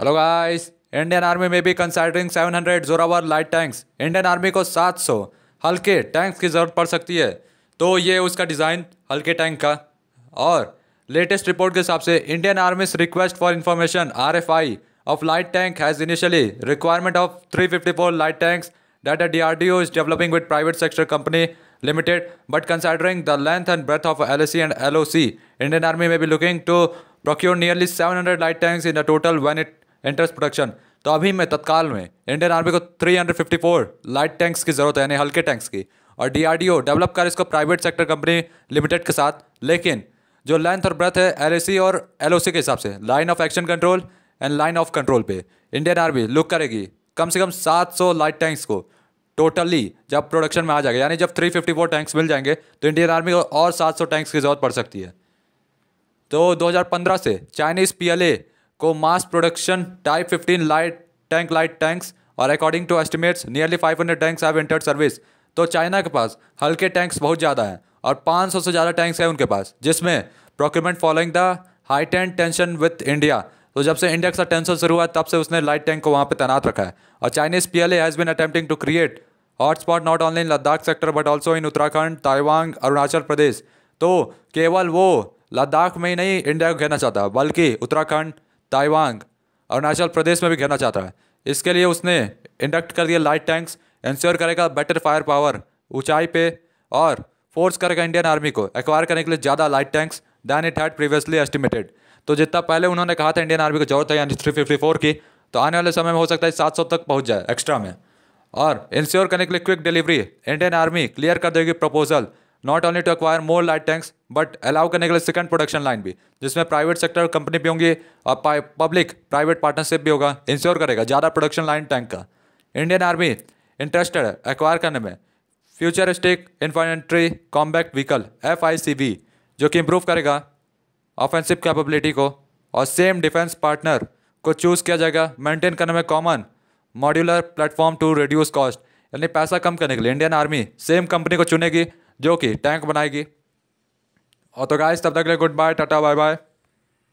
hello guys Indian army में भी considering 700 hundred Zorawar light tanks Indian army को 700 हल्के टैंक्स की जरूरत पड़ सकती है तो ये उसका डिज़ाइन हल्के टैंक का और लेटेस्ट रिपोर्ट के हिसाब से Indian army's request for information R F I of light tank has initially requirement of three fifty four light tanks data D R D O is developing with private sector company limited but considering the length and breadth of L S C and L O C Indian army में भी looking to procure nearly seven hundred light tanks in the total one it interest production तो अभी में तत्काल में Indian army को 354 light tanks की ज़रूरत है यानी हल्के टैंक्स की और डीआरडीओ डेवलप कर इसको प्राइवेट सेक्टर कंपनी लिमिटेड के साथ लेकिन जो लेंथ और ब्रेथ है एल और एल के हिसाब से line of action control and line of control पे इंडियन आर्मी लुक करेगी कम से कम 700 लाइट टैंक्स को टोटली जब प्रोडक्शन में आ जाएगा यानी जब 354 टैंक्स मिल जाएंगे तो इंडियन आर्मी को और 700 टैंक्स की ज़रूरत पड़ सकती है तो 2015 से चाइनीज़ पीएलए को mass production type 15 light tank light tanks और according to estimates nearly 500 tanks have entered service तो चाइना के पास हल्के टैंक्स बहुत ज़्यादा हैं और 500 से ज़्यादा टैंक्स हैं उनके पास जिसमें procurement following the high tent tension with India तो जब से इंडिया के साथ टेंशन शुरू हुआ तब से उसने लाइट टैंक को वहाँ पर तैनात रखा है और Chinese P L A has been attempting to create hotspot not only in Ladakh sector but also in Uttarakhand Taiwan Arunachal Pradesh तो केवल वो लद्दाख में ही नहीं इंडिया को कहना चाहता बल्कि उत्तराखंड ताइवांग अरुणाचल प्रदेश में भी घेरना चाहता है इसके लिए उसने इंडक्ट कर दिया लाइट टैंक्स इंश्योर करेगा बेटर फायर पावर ऊंचाई पे और फोर्स करेगा इंडियन आर्मी को एक्वायर करने के लिए ज़्यादा light tanks than it had previously estimated तो जितना पहले उन्होंने कहा था इंडियन आर्मी को जरूरत है यानी थ्री फिफ्टी फोर की तो आने वाले समय में हो सकता है सात सौ तक पहुँच जाए एक्स्ट्रा में और इंश्योर करने के लिए quick delivery Indian army clear कर देगी proposal not only to acquire more light tanks but allow करने के लिए सेकंड प्रोडक्शन लाइन भी जिसमें प्राइवेट सेक्टर कंपनी भी होंगी और पब्लिक प्राइवेट पार्टनरशिप भी होगा इंश्योर करेगा ज़्यादा प्रोडक्शन लाइन टैंक का इंडियन आर्मी इंटरेस्टेड है एक्वायर करने में futuristic infantry combat vehicle F I C जो कि इम्प्रूव करेगा ऑफेंसिव कैपेबिलिटी को और सेम डिफेंस पार्टनर को चूज़ किया जाएगा मेंटेन करने में common modular platform to reduce cost यानी पैसा कम करने के लिए इंडियन आर्मी सेम कंपनी को चुनेगी जो कि टैंक बनाएगी और तो गाइस तब तक के लिए goodbye ta-ta bye bye